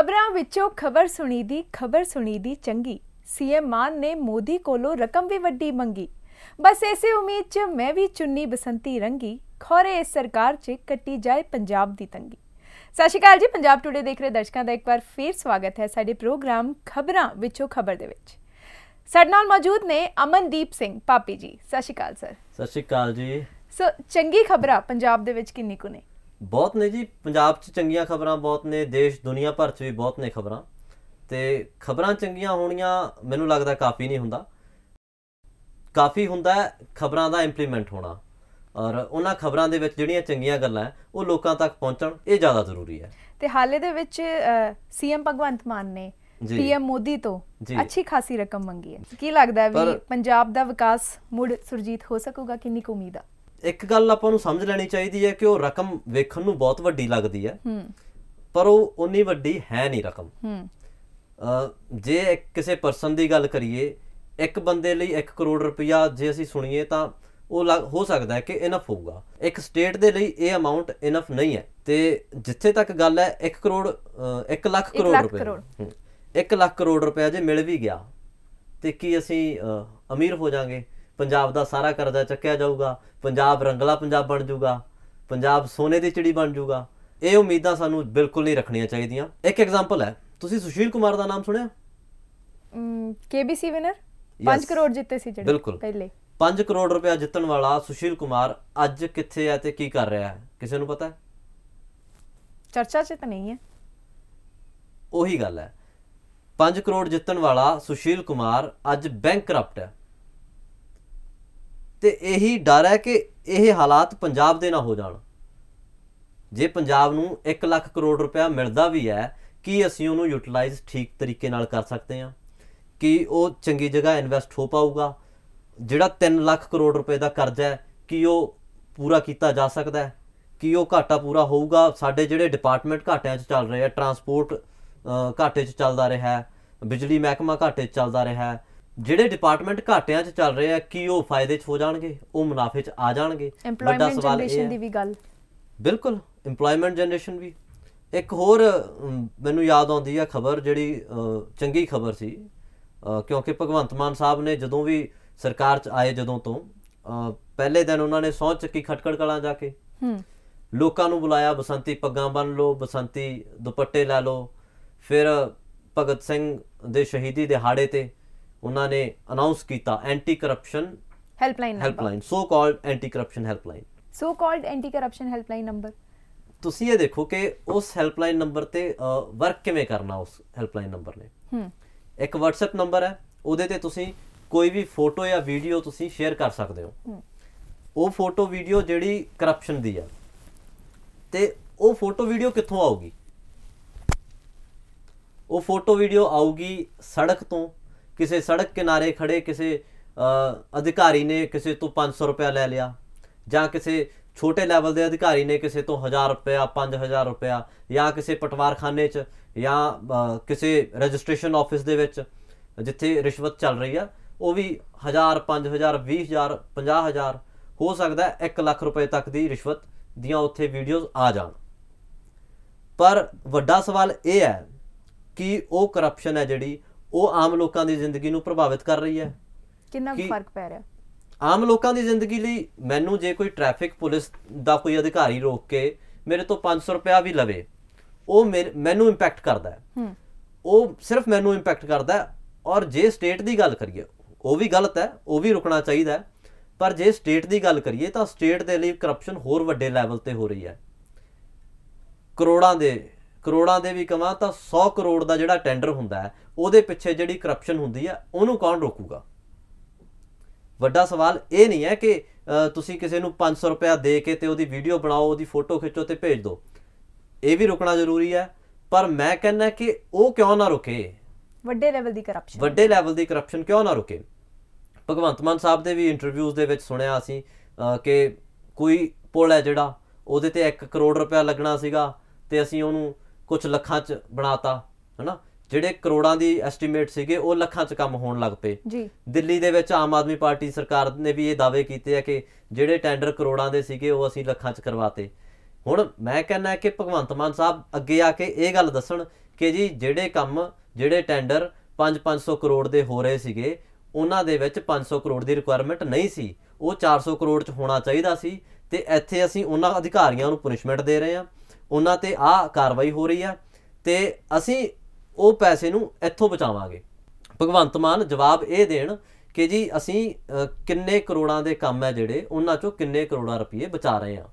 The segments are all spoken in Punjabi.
ਖਬਰਾਂ ਵਿੱਚੋਂ ਖਬਰ ਸੁਣੀ ਦੀ ਖਬਰ ਸੁਣੀ ਦੀ ਚੰਗੀ ਸੀਐਮ ਮਾਨ ਨੇ ਮੋਦੀ ਕੋਲੋਂ ਰਕਮ ਵੀ ਵੱਡੀ ਮੰਗੀ ਬਸ ਐਸੀ ਉਮੀਦ 'ਚ ਮੈਂ ਵੀ ਚੁੰਨੀ ਬਸੰਤੀ ਰੰਗੀ ਖੋਰੇ ਇਸ ਸਰਕਾਰ 'ਚ ਕੱਟੀ ਜਾਏ ਪੰਜਾਬ ਦੀ ਤੰਗੀ ਸਤਿ ਸ਼੍ਰੀ ਅਕਾਲ ਜੀ ਪੰਜਾਬ ਟੁਡੇ ਦੇਖ ਰਹੇ ਦਰਸ਼ਕਾਂ ਦਾ ਇੱਕ ਵਾਰ ਫੇਰ ਸਵਾਗਤ ਹੈ ਸਾਡੇ ਪ੍ਰੋਗਰਾਮ ਖਬਰਾਂ ਵਿੱਚੋਂ ਖਬਰ ਦੇ ਵਿੱਚ ਸਾਡੇ ਨਾਲ ਮੌਜੂਦ ਨੇ ਅਮਨਦੀਪ ਸਿੰਘ ਪਾਪੀ ਜੀ ਸਤਿ ਸ਼੍ਰੀ ਅਕਾਲ ਸਰ ਸਤਿ ਸ਼੍ਰੀ ਅਕਾਲ ਜੀ ਸੋ ਚੰਗੀ ਖਬਰਾਂ ਪੰਜਾਬ ਦੇ ਵਿੱਚ ਕਿੰਨੀ ਕੁ ਨੇ ਬਹੁਤ ਨੇ ਜੀ ਪੰਜਾਬ 'ਚ ਚੰਗੀਆਂ ਖਬਰਾਂ ਬਹੁਤ ਨੇ ਦੇਸ਼ ਦੁਨੀਆ ਭਰ 'ਚ ਵੀ ਬਹੁਤ ਨੇ ਖਬਰਾਂ ਤੇ ਖਬਰਾਂ ਚੰਗੀਆਂ ਹੋਣੀਆਂ ਮੈਨੂੰ ਲੱਗਦਾ ਕਾਫੀ ਨਹੀਂ ਹੁੰਦਾ ਕਾਫੀ ਹੁੰਦਾ ਹੈ ਖਬਰਾਂ ਦਾ ਇੰਪਲੀਮੈਂਟ ਹੋਣਾ ਔਰ ਉਹਨਾਂ ਖਬਰਾਂ ਦੇ ਵਿੱਚ ਜਿਹੜੀਆਂ ਚੰਗੀਆਂ ਗੱਲਾਂ ਉਹ ਲੋਕਾਂ ਤੱਕ ਪਹੁੰਚਣ ਇਹ ਜ਼ਿਆਦਾ ਜ਼ਰੂਰੀ ਹੈ ਤੇ ਹਾਲੇ ਦੇ ਵਿੱਚ ਸੀਐਮ ਭਗਵੰਤ ਮਾਨ ਨੇ ਪੀਐਮ ਮੋਦੀ ਤੋਂ ਅੱਛੀ ਖਾਸੀ ਰਕਮ ਮੰਗੀ ਹੈ ਕੀ ਲੱਗਦਾ ਹੈ ਵੀ ਪੰਜਾਬ ਦਾ ਵਿਕਾਸ ਮੁੜ ਸੁਰਜੀਤ ਹੋ ਸਕੂਗਾ ਕਿੰਨੀ ਉਮੀਦ ਆ ਇੱਕ ਗੱਲ ਆਪਾਂ ਨੂੰ ਸਮਝ ਲੈਣੀ ਚਾਹੀਦੀ ਹੈ ਕਿ ਉਹ ਰਕਮ ਵੇਖਣ ਨੂੰ ਬਹੁਤ ਵੱਡੀ ਲੱਗਦੀ ਹੈ ਹੂੰ ਪਰ ਉਹ ਉਨੀ ਵੱਡੀ ਹੈ ਨਹੀਂ ਰਕਮ ਹੂੰ ਜੇ ਕਿਸੇ ਪਰਸਨ ਦੀ ਗੱਲ ਕਰੀਏ ਇੱਕ ਬੰਦੇ ਲਈ 1 ਕਰੋੜ ਰੁਪਇਆ ਜੇ ਅਸੀਂ ਸੁਣੀਏ ਤਾਂ ਉਹ ਹੋ ਸਕਦਾ ਹੈ ਕਿ ਇਨਫ ਹੋਊਗਾ ਇੱਕ ਸਟੇਟ ਦੇ ਲਈ ਇਹ ਅਮਾਉਂਟ ਇਨਫ ਨਹੀਂ ਹੈ ਤੇ ਜਿੱਥੇ ਤੱਕ ਗੱਲ ਹੈ 1 ਕਰੋੜ 1 ਲੱਖ ਕਰੋੜ ਰੁਪਏ 1 ਲੱਖ ਕਰੋੜ ਰੁਪਏ ਜੇ ਮਿਲ ਵੀ ਗਿਆ ਤੇ ਕੀ ਅਸੀਂ ਅਮੀਰ ਹੋ ਜਾਾਂਗੇ ਪੰਜਾਬ ਦਾ ਸਾਰਾ ਕਰਜ਼ਾ ਚੱਕਿਆ ਜਾਊਗਾ ਪੰਜਾਬ ਰੰਗਲਾ ਪੰਜਾਬ ਬਣ ਜਾਊਗਾ ਪੰਜਾਬ ਸੋਨੇ ਦੀ ਚਿੜੀ ਬਣ ਜਾਊਗਾ ਇਹ ਉਮੀਦਾਂ ਸਾਨੂੰ ਬਿਲਕੁਲ ਨਹੀਂ ਰੱਖਣੀਆਂ ਚਾਹੀਦੀਆਂ ਇੱਕ ਐਗਜ਼ਾਮਪਲ ਹੈ ਤੁਸੀਂ ਸੁਸ਼ੀਲ ਕੁਮਾਰ ਦਾ ਨਾਮ ਸੁਣਿਆ ਕੇਬੀਸੀ ਵਿਨਰ 5 ਕਰੋੜ ਜਿੱਤੇ ਸੀ ਜਿਹੜੇ ਪਹਿਲੇ 5 ਕਰੋੜ ਰੁਪਏ ਜਿੱਤਣ ਵਾਲਾ ਸੁਸ਼ੀਲ ਕੁਮਾਰ ਅੱਜ ਕਿੱਥੇ ਹੈ ਤੇ ਕੀ ਕਰ ਰਿਹਾ ਹੈ ਕਿਸੇ ਨੂੰ ਪਤਾ ਹੈ ਚਰਚਾ 'ਚ ਤਾਂ ਨਹੀਂ ਹੈ ਉਹੀ ਗੱਲ ਹੈ 5 ਕਰੋੜ ਜਿੱਤਣ ਵਾਲਾ ਸੁਸ਼ੀਲ ਕੁਮਾਰ ਅੱਜ ਬੈਂਕਰਪਟ ਹੈ ਤੇ ਇਹੀ ਡਰ ਹੈ ਕਿ ਇਹ ਹਾਲਾਤ ਪੰਜਾਬ ਦੇ ਨਾ ਹੋ ਜਾਣ ਜੇ ਪੰਜਾਬ ਨੂੰ 1 ਲੱਖ ਕਰੋੜ ਰੁਪਇਆ ਮਿਲਦਾ ਵੀ ਹੈ ਕੀ ਅਸੀਂ ਉਹਨੂੰ ਯੂਟਿਲਾਈਜ਼ ਠੀਕ ਤਰੀਕੇ ਨਾਲ ਕਰ ਸਕਦੇ ਹਾਂ ਕਿ ਉਹ ਚੰਗੀ ਜਗ੍ਹਾ ਇਨਵੈਸਟ ਹੋ ਪਾਊਗਾ ਜਿਹੜਾ 3 ਲੱਖ ਕਰੋੜ ਰੁਪਏ ਦਾ ਕਰਜ਼ਾ ਹੈ ਕੀ ਉਹ ਪੂਰਾ ਕੀਤਾ ਜਾ ਸਕਦਾ ਹੈ ਕੀ ਉਹ ਘਾਟਾ ਪੂਰਾ ਹੋਊਗਾ ਸਾਡੇ ਜਿਹੜੇ ਡਿਪਾਰਟਮੈਂਟ ਘਾਟਿਆਂ 'ਚ ਚੱਲ ਰਹੇ ਆ ਟਰਾਂਸਪੋਰਟ ਘਾਟੇ 'ਚ ਚੱਲਦਾ ਰਿਹਾ ਹੈ ਬਿਜਲੀ ਮਹਿਕਮਾ ਘਾਟੇ 'ਚ ਚੱਲਦਾ ਰਿਹਾ ਹੈ ਜਿਹੜੇ ਡਿਪਾਰਟਮੈਂਟ ਘਾਟਿਆਂ 'ਚ ਚੱਲ ਰਹੇ ਆ ਕੀ ਉਹ ਫਾਇਦੇ 'ਚ ਹੋ ਜਾਣਗੇ ਉਹ ਮੁਨਾਫੇ 'ਚ ਆ ਜਾਣਗੇ ਵੱਡਾ ਸਵਾਲ ਇਹ ਹੈ ਦੀ ਵੀ ਗੱਲ ਬਿਲਕੁਲ EMPLOYMENT ਜਨਰੇਸ਼ਨ ਵੀ ਇੱਕ ਹੋਰ ਮੈਨੂੰ ਯਾਦ ਆਉਂਦੀ ਆ ਖਬਰ ਜਿਹੜੀ ਚੰਗੀ ਖਬਰ ਸੀ ਕਿਉਂਕਿ ਭਗਵੰਤ ਮਾਨ ਸਾਹਿਬ ਨੇ ਜਦੋਂ ਵੀ ਸਰਕਾਰ 'ਚ ਆਏ ਜਦੋਂ ਤੋਂ ਪਹਿਲੇ ਦਿਨ ਉਹਨਾਂ ਨੇ ਸੌਂ ਚੱਕੀ ਖਟਕੜ ਕਲਾਂ ਜਾ ਕੇ ਹੂੰ ਲੋਕਾਂ ਨੂੰ ਬੁਲਾਇਆ ਬਸੰਤੀ ਪੱਗਾਂ ਬੰਨ ਲਓ ਬਸੰਤੀ ਦੁਪੱਟੇ ਲੈ ਲਓ ਫਿਰ ਭਗਤ ਸਿੰਘ ਦੇ ਸ਼ਹੀਦੀ ਦਿਹਾੜੇ ਤੇ ਉਹਨਾਂ ਨੇ ਅਨਾਉਂਸ ਕੀਤਾ anti corruption helpline helpline so called anti corruption helpline so called anti corruption helpline number ਤੁਸੀਂ ਇਹ ਦੇਖੋ ਕਿ ਉਸ ਹੈਲਪਲਾਈਨ ਨੰਬਰ ਤੇ ਵਰਕ ਕਿਵੇਂ ਕਰਨਾ ਉਸ ਹੈਲਪਲਾਈਨ ਨੰਬਰ ਨੇ ਹੂੰ ਇੱਕ WhatsApp ਨੰਬਰ ਹੈ ਉਹਦੇ ਤੇ ਤੁਸੀਂ ਕੋਈ ਵੀ ਫੋਟੋ ਜਾਂ ਵੀਡੀਓ ਤੁਸੀਂ ਸ਼ੇਅਰ ਕਰ ਸਕਦੇ ਹੋ ਉਹ ਫੋਟੋ ਵੀਡੀਓ ਜਿਹੜੀ ਕਰਪਸ਼ਨ ਦੀ ਆ ਤੇ ਉਹ ਫੋਟੋ ਵੀਡੀਓ ਕਿੱਥੋਂ ਆਊਗੀ ਉਹ ਫੋਟੋ ਵੀਡੀਓ ਆਊਗੀ ਸੜਕ ਤੋਂ ਕਿਸੇ ਸੜਕ ਕਿਨਾਰੇ ਖੜੇ ਕਿਸੇ ਅਧਿਕਾਰੀ ਨੇ ਕਿਸੇ ਤੋਂ 500 ਰੁਪਏ ਲੈ ਲਿਆ ਜਾਂ ਕਿਸੇ ਛੋਟੇ ਲੈਵਲ ਦੇ ਅਧਿਕਾਰੀ ਨੇ ਕਿਸੇ ਤੋਂ 1000 ਰੁਪਏ 5000 ਰੁਪਏ ਜਾਂ ਕਿਸੇ ਪਟਵਾਰਖਾਨੇ 'ਚ ਜਾਂ ਕਿਸੇ ਰਜਿਸਟ੍ਰੇਸ਼ਨ ਆਫਿਸ ਦੇ ਵਿੱਚ ਜਿੱਥੇ ਰਿਸ਼ਵਤ ਚੱਲ ਰਹੀ ਆ ਉਹ ਵੀ 1000 5000 20000 50000 ਹੋ ਸਕਦਾ 1 ਲੱਖ ਰੁਪਏ ਤੱਕ ਦੀ ਰਿਸ਼ਵਤ ਦੀਆਂ ਉੱਥੇ ਵੀਡੀਓਜ਼ ਆ ਜਾਣ ਪਰ ਵੱਡਾ ਸਵਾਲ ਇਹ ਹੈ ਕਿ ਉਹ ਕਰਪਸ਼ਨ ਹੈ ਜਿਹੜੀ ਉਹ ਆਮ ਲੋਕਾਂ ਦੀ ਜ਼ਿੰਦਗੀ ਨੂੰ ਪ੍ਰਭਾਵਿਤ ਕਰ ਰਹੀ ਹੈ ਕਿੰਨਾ ਫਰਕ ਪੈ ਰਿਹਾ ਆਮ ਲੋਕਾਂ ਦੀ ਜ਼ਿੰਦਗੀ ਲਈ ਮੈਨੂੰ ਜੇ ਕੋਈ ਟ੍ਰੈਫਿਕ ਪੁਲਿਸ ਦਾ ਕੋਈ ਅਧਿਕਾਰੀ ਰੋਕ ਕੇ ਮੇਰੇ ਤੋਂ 500 ਰੁਪਿਆ ਵੀ ਲਵੇ ਉਹ ਮੈਨੂੰ ਇੰਪੈਕਟ ਕਰਦਾ ਹੈ ਉਹ ਸਿਰਫ ਮੈਨੂੰ ਇੰਪੈਕਟ ਕਰਦਾ ਹੈ ਔਰ ਜੇ ਸਟੇਟ ਦੀ ਗੱਲ ਕਰੀਏ ਉਹ ਵੀ ਗਲਤ ਹੈ ਉਹ ਵੀ ਰੁਕਣਾ ਚਾਹੀਦਾ ਹੈ ਪਰ ਜੇ ਸਟੇਟ ਦੀ ਗੱਲ ਕਰੀਏ ਤਾਂ ਸਟੇਟ ਦੇ ਲਈ ਕਰਪਸ਼ਨ ਹੋਰ ਵੱਡੇ ਲੈਵਲ ਤੇ ਹੋ ਰਹੀ ਹੈ ਕਰੋੜਾਂ ਦੇ ਕਰੋੜਾਂ ਦੇ ਵੀ ਕਮਾਂ ਤਾਂ 100 ਕਰੋੜ ਦਾ ਜਿਹੜਾ ਟੈਂਡਰ ਹੁੰਦਾ ਹੈ ਉਹਦੇ ਪਿੱਛੇ ਜਿਹੜੀ ਕਰਪਸ਼ਨ ਹੁੰਦੀ ਹੈ ਉਹਨੂੰ ਕੌਣ ਰੋਕੂਗਾ ਵੱਡਾ ਸਵਾਲ ਇਹ ਨਹੀਂ ਹੈ ਕਿ ਤੁਸੀਂ ਕਿਸੇ ਨੂੰ 500 ਰੁਪਏ ਦੇ ਕੇ ਤੇ ਉਹਦੀ ਵੀਡੀਓ ਬਣਾਓ ਉਹਦੀ ਫੋਟੋ ਖਿੱਚੋ ਤੇ ਭੇਜ ਦਿਓ ਇਹ ਵੀ ਰੁਕਣਾ ਜ਼ਰੂਰੀ ਹੈ ਪਰ ਮੈਂ ਕਹਿੰਦਾ ਕਿ ਉਹ ਕਿਉਂ ਨਾ ਰੁਕੇ ਵੱਡੇ ਲੈਵਲ ਦੀ ਕਰਪਸ਼ਨ ਵੱਡੇ ਲੈਵਲ ਦੀ ਕਰਪਸ਼ਨ ਕਿਉਂ ਨਾ ਰੁਕੇ ਭਗਵੰਤ ਮਾਨ ਸਾਹਿਬ ਦੇ ਵੀ ਇੰਟਰਵਿਊਜ਼ ਦੇ ਵਿੱਚ ਸੁਣਿਆ ਅਸੀਂ ਕਿ ਕੋਈ ਪੁਲ ਹੈ ਜਿਹੜਾ ਉਹਦੇ ਤੇ 1 ਕਰੋੜ ਰੁਪਏ ਲੱਗਣਾ ਸੀਗਾ ਤੇ ਅਸੀਂ ਉਹਨੂੰ ਕੁਝ ਲੱਖਾਂ ਚ ਬਣਾਤਾ ਹਨਾ ਜਿਹੜੇ ਕਰੋੜਾਂ ਦੀ ਐਸਟੀਮੇਟ ਸੀਗੇ ਉਹ ਲੱਖਾਂ ਚ ਕੰਮ ਹੋਣ ਲੱਗ ਪਏ ਜੀ ਦਿੱਲੀ ਦੇ ਵਿੱਚ ਆਮ ਆਦਮੀ ਪਾਰਟੀ ਸਰਕਾਰ ਨੇ ਵੀ ਇਹ ਦਾਅਵੇ ਕੀਤੇ ਆ ਕਿ ਜਿਹੜੇ ਟੈਂਡਰ ਕਰੋੜਾਂ ਦੇ ਸੀਗੇ ਉਹ ਅਸੀਂ ਲੱਖਾਂ ਚ ਕਰਵਾਤੇ ਹੁਣ ਮੈਂ ਕਹਿੰਦਾ ਕਿ ਭਗਵੰਤ ਮਾਨ ਸਾਹਿਬ ਅੱਗੇ ਆ ਕੇ ਇਹ ਗੱਲ ਦੱਸਣ ਕਿ ਜੀ ਜਿਹੜੇ ਕੰਮ ਜਿਹੜੇ ਟੈਂਡਰ 5-500 ਕਰੋੜ ਦੇ ਹੋ ਰਹੇ ਸੀਗੇ ਉਹਨਾਂ ਦੇ ਵਿੱਚ 500 ਕਰੋੜ ਦੀ ਰਿਕੁਆਇਰਮੈਂਟ ਨਹੀਂ ਸੀ ਉਹ 400 ਕਰੋੜ ਚ ਹੋਣਾ ਚਾਹੀਦਾ ਸੀ ਤੇ ਇੱਥੇ ਅਸੀਂ ਉਹਨਾਂ ਅਧਿਕਾਰੀਆਂ ਨੂੰ ਪੁਨਿਸ਼ਮੈਂਟ ਦੇ ਰਹੇ ਹਾਂ ਉਹਨਾਂ ਤੇ ਆ ਕਾਰਵਾਈ ਹੋ ਰਹੀ ਆ ਤੇ ਅਸੀਂ ਉਹ ਪੈਸੇ ਨੂੰ ਇੱਥੋਂ ਬਚਾਵਾਂਗੇ ਭਗਵੰਤ ਮਾਨ ਜਵਾਬ ਇਹ ਦੇਣ ਕਿ ਜੀ ਅਸੀਂ ਕਿੰਨੇ ਕਰੋੜਾਂ ਦੇ ਕੰਮ ਹੈ ਜਿਹੜੇ ਉਹਨਾਂ ਚੋਂ ਕਿੰਨੇ ਕਰੋੜਾਂ ਰੁਪਏ ਬਚਾ ਰਹੇ ਆ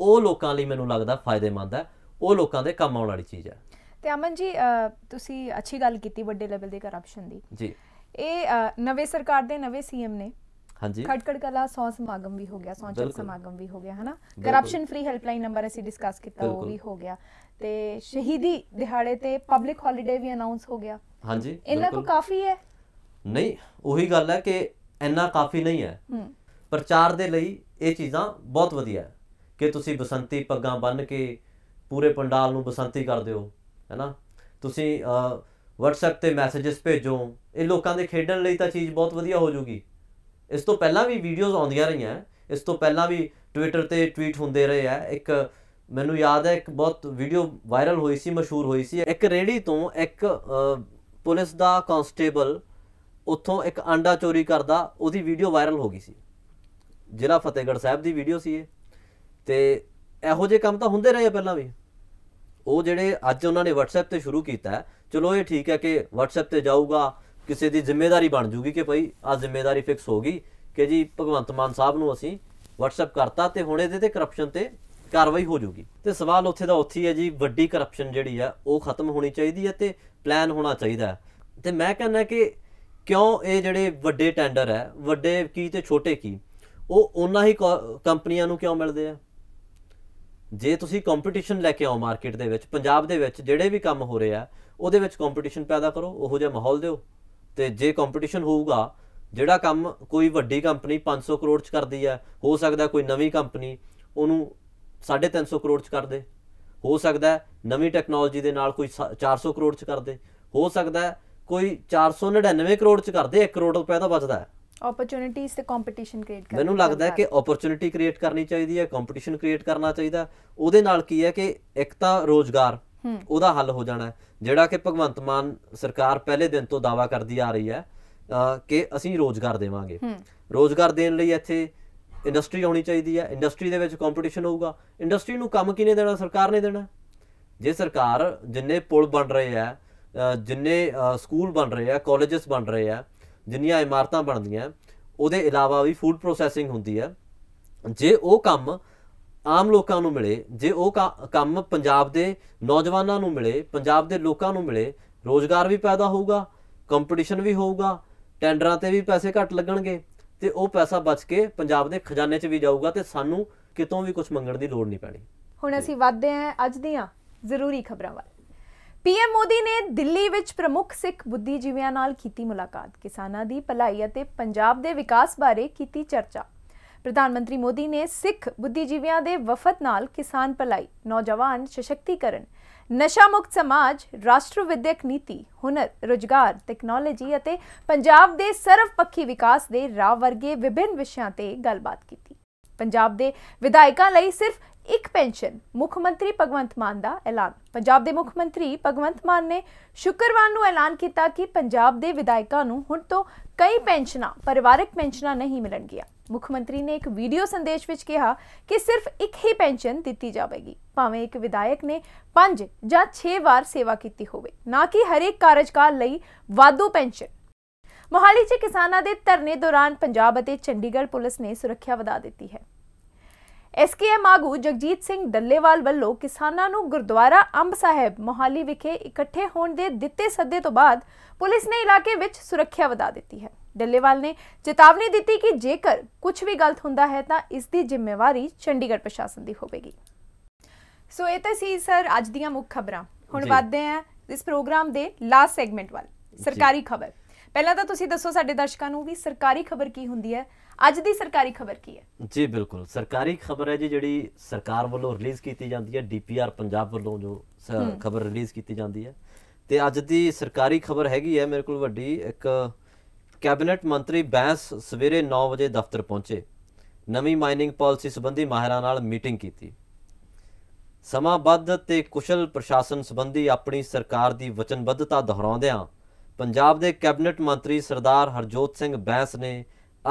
ਉਹ ਲੋਕਾਂ ਲਈ ਮੈਨੂੰ ਲੱਗਦਾ ਫਾਇਦੇਮੰਦ ਹੈ ਉਹ ਲੋਕਾਂ ਦੇ ਕੰਮ ਆਉਣ ਵਾਲੀ ਚੀਜ਼ ਹੈ ਤੇ ਅਮਨ ਜੀ ਤੁਸੀਂ ਅੱਛੀ ਗੱਲ ਕੀਤੀ ਵੱਡੇ ਲੈਵਲ ਦੇ ਕਰਪਸ਼ਨ ਦੀ ਜੀ ਇਹ ਨਵੇਂ ਸਰਕਾਰ ਦੇ ਨਵੇਂ ਸੀਐਮ ਨੇ ਹਾਂਜੀ ਖੜਕੜ ਕਲਾ ਸੌ ਸਮਾਗਮ ਵੀ ਹੋ ਗਿਆ ਸੌਂਚਕ ਸਮਾਗਮ ਵੀ ਹੋ ਗਿਆ ਹਨਾ ਕਰਪਸ਼ਨ ਫ੍ਰੀ ਹੈਲਪਲਾਈਨ ਨੰਬਰ ਅਸੀਂ ਡਿਸਕਸ ਕੀਤਾ ਉਹ ਵੀ ਹੋ ਗਿਆ ਤੇ ਸ਼ਹੀਦੀ ਦਿਹਾੜੇ ਤੇ ਪਬਲਿਕ ਹੌਲੀਡੇ ਵੀ ਅਨਾਉਂਸ ਹੋ ਗਿਆ ਹਾਂਜੀ ਇਹਨਾਂ ਕੋ ਕਾਫੀ ਹੈ ਨਹੀਂ ਉਹੀ ਗੱਲ ਹੈ ਕਿ ਇੰਨਾ ਕਾਫੀ ਨਹੀਂ ਹੈ ਪ੍ਰਚਾਰ ਦੇ ਲਈ ਇਹ ਚੀਜ਼ਾਂ ਬਹੁਤ ਵਧੀਆ ਹੈ ਕਿ ਤੁਸੀਂ ਬਸੰਤੀ ਪੱਗਾਂ ਬੰਨ ਕੇ ਪੂਰੇ ਪੰਡਾਲ ਨੂੰ ਬਸੰਤੀ ਕਰ ਦਿਓ ਹੈਨਾ ਤੁਸੀਂ WhatsApp ਤੇ ਮੈਸੇजेस ਭੇਜੋ ਇਹ ਲੋਕਾਂ ਦੇ ਖੇਡਣ ਲਈ ਤਾਂ ਚੀਜ਼ ਬਹੁਤ ਵਧੀਆ ਹੋ ਜੂਗੀ ਇਸ ਤੋਂ ਪਹਿਲਾਂ ਵੀ ਵੀਡੀਓਜ਼ ਆਉਂਦੀਆਂ ਰਹੀਆਂ ਇਸ ਤੋਂ ਪਹਿਲਾਂ ਵੀ ਟਵਿੱਟਰ ਤੇ ਟਵੀਟ ਹੁੰਦੇ ਰਹੇ ਆ ਇੱਕ ਮੈਨੂੰ ਯਾਦ ਹੈ ਇੱਕ ਬਹੁਤ ਵੀਡੀਓ ਵਾਇਰਲ ਹੋਈ ਸੀ ਮਸ਼ਹੂਰ ਹੋਈ ਸੀ ਇੱਕ ਰੇੜੀ ਤੋਂ ਇੱਕ ਪੁਲਿਸ ਦਾ ਕਾਂਸਟੇਬਲ ਉੱਥੋਂ ਇੱਕ ਅੰਡਾ ਚੋਰੀ ਕਰਦਾ ਉਹਦੀ ਵੀਡੀਓ ਵਾਇਰਲ ਹੋ ਗਈ ਸੀ ਜ਼ਿਲ੍ਹਾ ਫਤਿਹਗੜ੍ਹ ਸਾਹਿਬ ਦੀ ਵੀਡੀਓ ਸੀ ਇਹ ਤੇ ਇਹੋ ਜਿਹੇ ਕੰਮ ਤਾਂ ਹੁੰਦੇ ਰਹੇ ਪਹਿਲਾਂ ਵੀ ਉਹ ਜਿਹੜੇ ਅੱਜ ਉਹਨਾਂ ਨੇ WhatsApp ਤੇ ਸ਼ੁਰੂ ਕੀਤਾ ਚਲੋ ਇਹ ਠੀਕ ਹੈ ਕਿ WhatsApp ਤੇ ਜਾਊਗਾ ਕਿਸੇ ਦੀ ਜ਼ਿੰਮੇਵਾਰੀ ਬਣ ਜੂਗੀ ਕਿ ਭਾਈ ਆ ਜ਼ਿੰਮੇਵਾਰੀ ਫਿਕਸ ਹੋ ਗਈ ਕਿ ਜੀ ਭਗਵੰਤ ਮਾਨ ਸਾਹਿਬ ਨੂੰ ਅਸੀਂ WhatsApp ਕਰਤਾ ਤੇ ਹੁਣ ਇਹਦੇ ਤੇ ਕਰਪਸ਼ਨ ਤੇ ਕਾਰਵਾਈ ਹੋ ਜੂਗੀ ਤੇ ਸਵਾਲ ਉੱਥੇ ਦਾ ਉੱਥੇ ਹੈ ਜੀ ਵੱਡੀ ਕਰਪਸ਼ਨ ਜਿਹੜੀ ਆ ਉਹ ਖਤਮ ਹੋਣੀ ਚਾਹੀਦੀ ਹੈ ਤੇ ਪਲਾਨ ਹੋਣਾ ਚਾਹੀਦਾ ਤੇ ਮੈਂ ਕਹਿੰਦਾ ਕਿ ਕਿਉਂ ਇਹ ਜਿਹੜੇ ਵੱਡੇ ਟੈਂਡਰ ਹੈ ਵੱਡੇ ਕੀ ਤੇ ਛੋਟੇ ਕੀ ਉਹ ਉਹਨਾਂ ਹੀ ਕੰਪਨੀਆਂ ਨੂੰ ਕਿਉਂ ਮਿਲਦੇ ਆ ਜੇ ਤੁਸੀਂ ਕੰਪੀਟੀਸ਼ਨ ਲੈ ਕੇ ਆਓ ਮਾਰਕੀਟ ਦੇ ਵਿੱਚ ਪੰਜਾਬ ਦੇ ਵਿੱਚ ਜਿਹੜੇ ਵੀ ਕੰਮ ਹੋ ਰਹੇ ਆ ਉਹਦੇ ਵਿੱਚ ਕੰਪੀਟੀਸ਼ਨ ਪੈਦਾ ਕਰੋ ਉਹੋ ਜਿਹਾ ਮਾਹੌਲ ਦਿਓ ਤੇ ਜੇ ਕੰਪੀਟੀਸ਼ਨ ਹੋਊਗਾ ਜਿਹੜਾ ਕੰਮ ਕੋਈ ਵੱਡੀ ਕੰਪਨੀ 500 ਕਰੋੜ ਚ ਕਰਦੀ ਹੈ ਹੋ ਸਕਦਾ ਕੋਈ ਨਵੀਂ ਕੰਪਨੀ ਉਹਨੂੰ 350 ਕਰੋੜ ਚ ਕਰ ਦੇ ਹੋ ਸਕਦਾ ਨਵੀਂ ਟੈਕਨੋਲੋਜੀ ਦੇ ਨਾਲ ਕੋਈ 400 ਕਰੋੜ ਚ ਕਰ ਦੇ ਹੋ ਸਕਦਾ ਕੋਈ 499 ਕਰੋੜ ਚ ਕਰ ਦੇ 1 ਕਰੋੜ ਰੁਪਏ ਦਾ ਬਚਦਾ ਹੈ ਓਪਰਚ्युनिटीज ਤੇ ਕੰਪੀਟੀਸ਼ਨ ਕ੍ਰੀਏਟ ਕਰਨਾ ਮੈਨੂੰ ਲੱਗਦਾ ਹੈ ਕਿ ਓਪਰਚ्युनिटी ਕ੍ਰੀਏਟ ਕਰਨੀ ਚਾਹੀਦੀ ਹੈ ਕੰਪੀਟੀਸ਼ਨ ਕ੍ਰੀਏਟ ਕਰਨਾ ਚਾਹੀਦਾ ਉਹਦੇ ਨਾਲ ਕੀ ਹੈ ਕਿ ਇੱਕ ਤਾਂ ਰੋਜ਼ਗਾਰ ਉਹਦਾ ਹੱਲ ਹੋ ਜਾਣਾ ਜਿਹੜਾ ਕਿ ਭਗਵੰਤ ਮਾਨ ਸਰਕਾਰ ਪਹਿਲੇ ਦਿਨ ਤੋਂ ਦਾਵਾ ਕਰਦੀ ਆ ਰਹੀ ਹੈ ਕਿ ਅਸੀਂ ਰੋਜ਼ਗਾਰ ਦੇਵਾਂਗੇ ਰੋਜ਼ਗਾਰ ਦੇਣ ਲਈ ਇੱਥੇ ਇੰਡਸਟਰੀ ਆਉਣੀ ਚਾਹੀਦੀ ਹੈ ਇੰਡਸਟਰੀ ਦੇ ਵਿੱਚ ਕੰਪੀਟੀਸ਼ਨ ਹੋਊਗਾ ਇੰਡਸਟਰੀ ਨੂੰ ਕੰਮ ਕਿਨੇ ਦੇਣਾ ਸਰਕਾਰ ਨੇ ਦੇਣਾ ਜੇ ਸਰਕਾਰ ਜਿੰਨੇ ਪੁਲ ਬਣ ਰਹੇ ਆ ਜਿੰਨੇ ਸਕੂਲ ਬਣ ਰਹੇ ਆ ਕਾਲਜਸ ਬਣ ਰਹੇ ਆ ਜਿੰਨੀਆਂ ਇਮਾਰਤਾਂ ਬਣਦੀਆਂ ਉਹਦੇ ਇਲਾਵਾ ਵੀ ਫੂਡ ਪ੍ਰੋਸੈਸਿੰਗ ਹੁੰਦੀ ਹੈ ਜੇ ਉਹ ਕੰਮ ਆਮ ਲੋਕਾਂ ਨੂੰ ਮਿਲੇ ਜੇ ਉਹ ਕੰਮ ਪੰਜਾਬ ਦੇ ਨੌਜਵਾਨਾਂ ਨੂੰ ਮਿਲੇ ਪੰਜਾਬ ਦੇ ਲੋਕਾਂ ਨੂੰ ਮਿਲੇ ਰੋਜ਼ਗਾਰ ਵੀ ਪੈਦਾ ਹੋਊਗਾ ਕੰਪੀਟੀਸ਼ਨ ਵੀ ਹੋਊਗਾ ਟੈਂਡਰਾਂ ਤੇ ਵੀ ਪੈਸੇ ਘੱਟ ਲੱਗਣਗੇ ਤੇ ਉਹ ਪੈਸਾ ਬਚ ਕੇ ਪੰਜਾਬ ਦੇ ਖਜ਼ਾਨੇ 'ਚ ਵੀ ਜਾਊਗਾ ਤੇ ਸਾਨੂੰ ਕਿਤੋਂ ਵੀ ਕੁਝ ਮੰਗਣ ਦੀ ਲੋੜ ਨਹੀਂ ਪੈਣੀ ਹੁਣ ਅਸੀਂ ਵੱਧਦੇ ਹਾਂ ਅੱਜ ਦੀਆਂ ਜ਼ਰੂਰੀ ਖਬਰਾਂ ਵੱਲ ਪੀਐਮ ਮੋਦੀ ਨੇ ਦਿੱਲੀ ਵਿੱਚ ਪ੍ਰਮੁੱਖ ਸਿੱਖ ਬੁੱਧੀਜੀਵੀਆਂ ਨਾਲ ਕੀਤੀ ਮੁਲਾਕਾਤ ਕਿਸਾਨਾਂ ਦੀ ਭਲਾਈ ਅਤੇ ਪੰਜਾਬ ਦੇ ਵਿਕਾਸ ਬਾਰੇ ਕੀਤੀ ਚਰਚਾ ਪ੍ਰਧਾਨ ਮੰਤਰੀ ਮੋਦੀ ਨੇ ਸਿੱਖ ਬੁੱਧੀਜੀਵੀਆਂ ਦੇ ਵਫਦ ਨਾਲ ਕਿਸਾਨ ਭਲਾਈ ਨੌਜਵਾਨ ਸਸ਼ਕਤੀਕਰਨ ਨਸ਼ਾ ਮੁਕਤ ਸਮਾਜ ਰਾਸ਼ਟਰ ਵਿਦਿਅਕ ਨੀਤੀ ਹੁਨਰ ਰੋਜ਼ਗਾਰ ਟੈਕਨੋਲੋਜੀ ਅਤੇ ਪੰਜਾਬ ਦੇ ਸਰਵਪੱਖੀ ਵਿਕਾਸ ਦੇ ਰਾਹ ਵਰਗੇ ਵਿਭਿੰਨ ਵਿਸ਼ਿਆਂ ਤੇ ਗੱਲਬਾਤ ਕੀਤੀ ਪੰਜਾਬ ਦੇ ਵਿਧਾਇਕਾਂ ਲਈ ਸਿਰਫ ਇੱਕ ਪੈਨਸ਼ਨ ਮੁੱਖ ਮੰਤਰੀ ਭਗਵੰਤ ਮਾਨ ਦਾ ਐਲਾਨ ਪੰਜਾਬ ਦੇ ਮੁੱਖ ਮੰਤਰੀ ਭਗਵੰਤ ਮਾਨ ਨੇ ਸ਼ੁੱਕਰਵਾਰ ਨੂੰ ਐਲਾਨ ਕੀਤਾ ਕਿ ਪੰਜਾਬ ਦੇ ਵਿਧਾਇਕਾਂ ਨੂੰ ਹੁਣ ਤੋਂ ਕਈ ਪੈਨਸ਼ਨਾਂ ਪਰਿਵਾਰਕ ਪੈਨਸ਼ਨਾਂ ਨਹੀਂ ਮਿਲਣਗੀਆਂ ਮੁੱਖ ਮੰਤਰੀ ਨੇ ਇੱਕ ਵੀਡੀਓ ਸੰਦੇਸ਼ ਵਿੱਚ ਕਿਹਾ ਕਿ ਸਿਰਫ ਇੱਕ ਹੀ ਪੈਨਸ਼ਨ ਦਿੱਤੀ ਜਾਵੇਗੀ ਭਾਵੇਂ ਇੱਕ ਵਿਧਾਇਕ ਨੇ 5 ਜਾਂ 6 ਵਾਰ ਸੇਵਾ ਕੀਤੀ ਹੋਵੇ ਨਾ ਕਿ ਹਰੇਕ ਕਾਰਜਕਾਲ ਲਈ ਵਾਧੂ ਪੈਨਸ਼ਨ ਮੋਹਾਲੀ 'ਚ ਕਿਸਾਨਾਂ ਦੇ ਧਰਨੇ ਦੌਰਾਨ ਪੰਜਾਬ ਅਤੇ ਚੰਡੀਗੜ੍ਹ ਪੁਲਿਸ ਨੇ ਸੁਰੱਖਿਆ ਵਧਾ ਦਿੱਤੀ ਹੈ ਐਸਕੇਐਮ ਆਗੂ ਜਗਜੀਤ ਸਿੰਘ ਡੱਲੇਵਾਲ ਵੱਲੋਂ ਕਿਸਾਨਾਂ ਨੂੰ ਗੁਰਦੁਆਰਾ ਅੰਬ ਸਾਹਿਬ ਮੋਹਾਲੀ ਵਿਖੇ ਇਕੱਠੇ ਹੋਣ ਦੇ ਦਿੱਤੇ ਸੱਦੇ ਤੋਂ ਬਾਅਦ ਪੁਲਿਸ ਨੇ ਇਲਾਕੇ ਵਿੱਚ ਸੁਰੱਖਿਆ ਵਧਾ ਦਿੱਤੀ ਹੈ ਡੱਲੇਵਾਲ ਨੇ ਚੇਤਾਵਨੀ ਦਿੱਤੀ ਕਿ ਜੇਕਰ ਕੁਝ ਵੀ ਗਲਤ ਹੁੰਦਾ ਹੈ ਤਾਂ ਇਸ ਦੀ ਜ਼ਿੰਮੇਵਾਰੀ ਚੰਡੀਗੜ੍ਹ ਪ੍ਰਸ਼ਾਸਨ ਦੀ ਹੋਵੇਗੀ ਸੋ ਇਹ ਤਾਂ ਸੀ ਸਰ ਅੱਜ ਦੀਆਂ ਮੁੱਖ ਖਬਰਾਂ ਹੁਣ ਵੱਧਦੇ ਆ ਇਸ ਪ੍ਰੋਗਰਾਮ ਦੇ ਲਾਸਟ ਸੈਗਮੈਂਟ ਵੱਲ ਸਰਕਾਰੀ ਖਬਰ ਪਹਿਲਾਂ ਤਾਂ ਤੁਸੀਂ ਦੱਸੋ ਸਾਡੇ ਦਰਸ਼ਕਾਂ ਨੂੰ ਵੀ ਸਰਕਾਰੀ ਖਬਰ ਕੀ ਹੁੰਦੀ ਹੈ ਅੱਜ ਦੀ ਸਰਕਾਰੀ ਖਬਰ ਕੀ ਹੈ ਜੀ ਬਿਲਕੁਲ ਸਰਕਾਰੀ ਖਬਰ ਹੈ ਜੀ ਜਿਹੜੀ ਸਰਕਾਰ ਵੱਲੋਂ ਰਿਲੀਜ਼ ਕੀਤੀ ਜਾਂਦੀ ਹੈ ਡੀਪੀਆਰ ਪੰਜਾਬ ਵੱਲੋਂ ਜੋ ਖਬਰ ਰਿਲੀਜ਼ ਕੀਤੀ ਜਾਂਦੀ ਹੈ ਤੇ ਅੱਜ ਦੀ ਸਰਕਾਰੀ ਖਬਰ ਹੈਗੀ ਹੈ ਮੇਰੇ ਕੋਲ ਵੱਡੀ ਇੱਕ ਕੈਬਨਿਟ ਮੰਤਰੀ ਬੈਂਸ ਸਵੇਰੇ 9 ਵਜੇ ਦਫ਼ਤਰ ਪਹੁੰਚੇ ਨਵੀਂ ਮਾਈਨਿੰਗ ਪਾਲਿਸੀ ਸੰਬੰਧੀ ਮਾਹਿਰਾਂ ਨਾਲ ਮੀਟਿੰਗ ਕੀਤੀ ਸਮਾਬੱਧ ਤੇ ਕੁਸ਼ਲ ਪ੍ਰਸ਼ਾਸਨ ਸੰਬੰਧੀ ਆਪਣੀ ਸਰਕਾਰ ਦੀ ਵਚਨਬੱਧਤਾ ਦੁਹਰਾਉਂਦਿਆਂ ਪੰਜਾਬ ਦੇ ਕੈਬਨਿਟ ਮੰਤਰੀ ਸਰਦਾਰ ਹਰਜੋਤ ਸਿੰਘ ਬੈਂਸ ਨੇ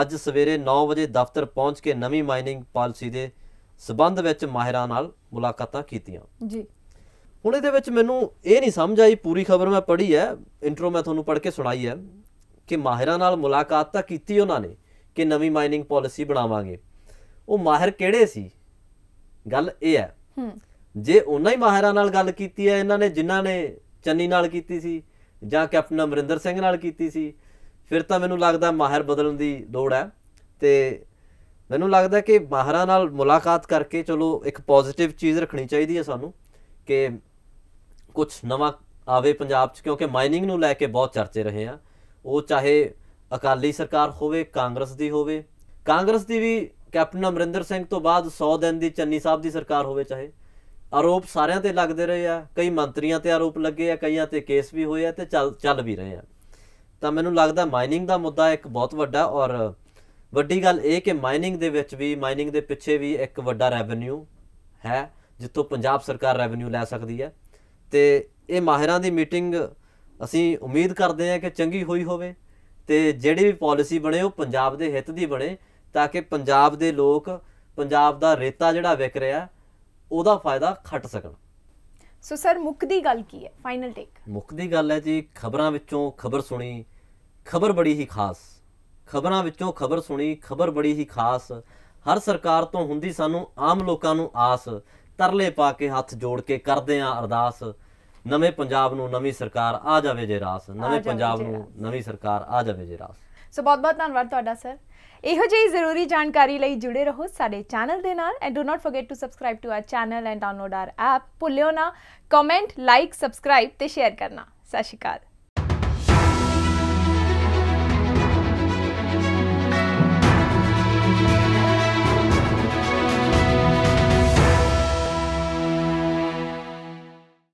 ਅੱਜ ਸਵੇਰੇ 9 ਵਜੇ ਦਫ਼ਤਰ ਪਹੁੰਚ ਕੇ ਨਵੀਂ ਮਾਈਨਿੰਗ ਪਾਲਿਸੀ ਦੇ ਸਬੰਧ ਵਿੱਚ ਮਾਹਿਰਾਂ ਨਾਲ ਮੁਲਾਕਾਤਾਂ ਕੀਤੀਆਂ ਜੀ ਹੁਣ ਇਹਦੇ ਵਿੱਚ ਮੈਨੂੰ ਇਹ ਨਹੀਂ ਸਮਝ ਆਈ ਪੂਰੀ ਖਬਰ ਮੈਂ ਪੜ੍ਹੀ ਹੈ ਇੰਟਰੋ ਮੈਂ ਤੁਹਾਨੂੰ ਪੜ੍ਹ ਕੇ ਸੁਣਾਈ ਹੈ ਕਿ ਮਾਹਿਰਾਂ ਨਾਲ ਮੁਲਾਕਾਤ ਤਾਂ ਕੀਤੀ ਉਹਨਾਂ ਨੇ ਕਿ ਨਵੀਂ ਮਾਈਨਿੰਗ ਪਾਲਿਸੀ ਬਣਾਵਾਂਗੇ ਉਹ ਮਾਹਿਰ ਕਿਹੜੇ ਸੀ ਗੱਲ ਇਹ ਹੈ ਜੇ ਉਹਨਾਂ ਹੀ ਮਾਹਿਰਾਂ ਨਾਲ ਗੱਲ ਕੀਤੀ ਹੈ ਇਹਨਾਂ ਨੇ ਜਿਨ੍ਹਾਂ ਨੇ ਚੰਨੀ ਨਾਲ ਕੀਤੀ ਸੀ ਜਾਂ ਕੈਪਟਨ ਅਮਰਿੰਦਰ ਸਿੰਘ ਨਾਲ ਕੀਤੀ ਸੀ ਫਿਰ ਤਾਂ ਮੈਨੂੰ ਲੱਗਦਾ ਮਾਹਿਰ ਬਦਲਣ ਦੀ ਲੋੜ ਹੈ ਤੇ ਮੈਨੂੰ ਲੱਗਦਾ ਕਿ ਮਾਹਿਰਾਂ ਨਾਲ ਮੁਲਾਕਾਤ ਕਰਕੇ ਚਲੋ ਇੱਕ ਪੋਜ਼ਿਟਿਵ ਚੀਜ਼ ਰੱਖਣੀ ਚਾਹੀਦੀ ਹੈ ਸਾਨੂੰ ਕਿ ਕੁਝ ਨਵਾਂ ਆਵੇ ਪੰਜਾਬ 'ਚ ਕਿਉਂਕਿ ਮਾਈਨਿੰਗ ਨੂੰ ਲੈ ਕੇ ਬਹੁਤ ਚਰਚੇ ਰਹੇ ਆ ਉਹ ਚਾਹੇ ਅਕਾਲੀ ਸਰਕਾਰ ਹੋਵੇ ਕਾਂਗਰਸ ਦੀ ਹੋਵੇ ਕਾਂਗਰਸ ਦੀ ਵੀ ਕੈਪਟਨ ਅਮਰਿੰਦਰ ਸਿੰਘ ਤੋਂ ਬਾਅਦ 100 ਦਿਨ ਦੀ ਚੰਨੀ ਸਾਹਿਬ ਦੀ ਸਰਕਾਰ ਹੋਵੇ ਚਾਹੇ ਆਰੋਪ ਸਾਰਿਆਂ ਤੇ ਲੱਗਦੇ ਰਹੇ ਆ ਕਈ ਮੰਤਰੀਆਂ ਤੇ ਆਰੋਪ ਲੱਗੇ ਆ ਕਈਆਂ ਤੇ ਕੇਸ ਵੀ ਹੋਏ ਆ ਤੇ ਚੱਲ ਚੱਲ ਵੀ ਰਹੇ ਆ ਤਾਂ ਮੈਨੂੰ ਲੱਗਦਾ ਮਾਈਨਿੰਗ ਦਾ ਮੁੱਦਾ ਇੱਕ ਬਹੁਤ ਵੱਡਾ ਔਰ ਵੱਡੀ ਗੱਲ ਇਹ ਕਿ ਮਾਈਨਿੰਗ ਦੇ ਵਿੱਚ ਵੀ ਮਾਈਨਿੰਗ ਦੇ ਪਿੱਛੇ ਵੀ ਇੱਕ ਵੱਡਾ ਰੈਵਨਿਊ ਹੈ ਜਿੱਥੋਂ ਪੰਜਾਬ ਸਰਕਾਰ ਰੈਵਨਿਊ ਲੈ ਸਕਦੀ ਹੈ ਤੇ ਇਹ ਮਾਹਿਰਾਂ ਦੀ ਮੀਟਿੰਗ ਅਸੀਂ ਉਮੀਦ ਕਰਦੇ ਹਾਂ ਕਿ ਚੰਗੀ ਹੋਈ ਹੋਵੇ ਤੇ ਜਿਹੜੀ ਵੀ ਪਾਲਿਸੀ ਬਣੇ ਉਹ ਪੰਜਾਬ ਦੇ ਹਿੱਤ ਦੀ ਬਣੇ ਤਾਂ ਕਿ ਪੰਜਾਬ ਦੇ ਲੋਕ ਪੰਜਾਬ ਦਾ ਰੇਤਾ ਜਿਹੜਾ ਵਿਕ ਰਿਹਾ ਉਹਦਾ ਫਾਇਦਾ ਖੱਟ ਸਕਣ ਸੋ ਸਰ ਮੁੱਖ ਦੀ ਗੱਲ ਕੀ ਹੈ ਫਾਈਨਲ ਟੇਕ ਮੁੱਖ ਦੀ ਗੱਲ ਹੈ ਜੀ ਖਬਰਾਂ ਵਿੱਚੋਂ ਖਬਰ ਸੁਣੀ ਖਬਰ ਬੜੀ ਹੀ ਖਾਸ ਖਬਰਾਂ ਵਿੱਚੋਂ ਖਬਰ ਸੁਣੀ ਖਬਰ ਬੜੀ ਹੀ ਖਾਸ ਹਰ ਸਰਕਾਰ ਤੋਂ ਹੁੰਦੀ ਸਾਨੂੰ ਆਮ ਲੋਕਾਂ ਨੂੰ ਆਸ ਤਰਲੇ ਪਾ ਕੇ ਹੱਥ ਜੋੜ ਕੇ ਕਰਦੇ ਆ ਅਰਦਾਸ ਨਵੇਂ ਪੰਜਾਬ ਨੂੰ ਨਵੀਂ ਸਰਕਾਰ ਆ ਜਾਵੇ ਜੇ ਰਾਸ ਨਵੇਂ ਪੰਜਾਬ ਨੂੰ ਨਵੀਂ ਸਰਕਾਰ ਆ ਜਾਵੇ ਜੇ ਰਾਸ ਸੋ ਬਹੁਤ ਬਹੁਤ ਧੰਨਵਾਦ ਤੁਹਾਡਾ ਸਰ ਇਹੋ ਜਿਹੀ ਜ਼ਰੂਰੀ ਜਾਣਕਾਰੀ ਲਈ ਜੁੜੇ ਰਹੋ ਸਾਡੇ ਚੈਨਲ ਦੇ ਨਾਲ and do not forget to subscribe to our channel and download our app ਭੁੱਲਿਓ ਨਾ ਕਮੈਂਟ ਲਾਈਕ ਸਬਸਕ੍ਰਾਈਬ ਤੇ ਸ਼ੇਅਰ ਕਰਨਾ ਸਤਿ ਸ਼੍ਰੀ ਅਕਾਲ